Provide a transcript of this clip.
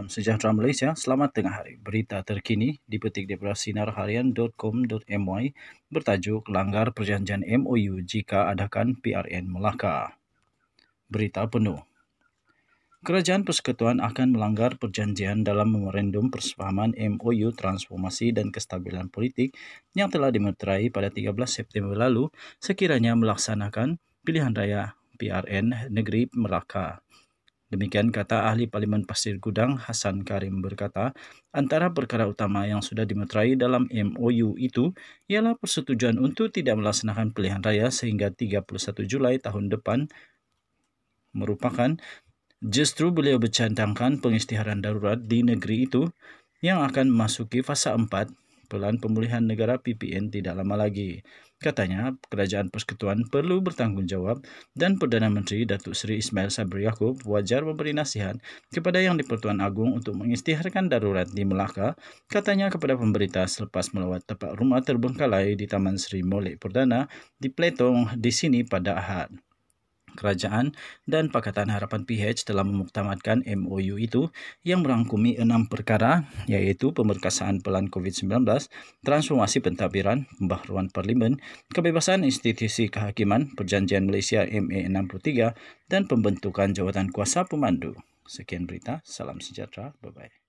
Salam sejahtera Malaysia, selamat tengah hari. Berita terkini dipetik daripada sinarharian.com.my bertajuk Langgar Perjanjian MOU Jika Adakan PRN Melaka. Berita penuh. Kerajaan Persekutuan akan melanggar perjanjian dalam memorandum persefahaman MOU Transformasi dan Kestabilan Politik yang telah dimeterai pada 13 September lalu sekiranya melaksanakan pilihan raya PRN Negeri Melaka Demikian kata Ahli Parlimen Pasir Gudang Hasan Karim berkata, antara perkara utama yang sudah dimetrai dalam MOU itu ialah persetujuan untuk tidak melaksanakan pilihan raya sehingga 31 Julai tahun depan merupakan justru beliau bercantangkan pengisytiharan darurat di negeri itu yang akan memasuki fasa 4 pelan pemulihan negara PPN tidak lama lagi. Katanya, Kerajaan Persekutuan perlu bertanggungjawab dan Perdana Menteri Datuk Seri Ismail Sabri Yaakob wajar memberi nasihat kepada Yang di-Pertuan Agong untuk mengisytiharkan darurat di Melaka, katanya kepada pemberita selepas melawat tempat rumah terbengkalai di Taman Seri Molek Perdana di Pletong di sini pada Ahad. Kerajaan dan Pakatan Harapan PH telah memuktamadkan MOU itu yang merangkumi enam perkara iaitu pemerkasaan pelan COVID-19, transformasi pentadbiran, pembaharuan parlimen, kebebasan institusi kehakiman, perjanjian Malaysia MA63 dan pembentukan jawatan kuasa pemandu. Sekian berita, salam sejahtera, bye-bye.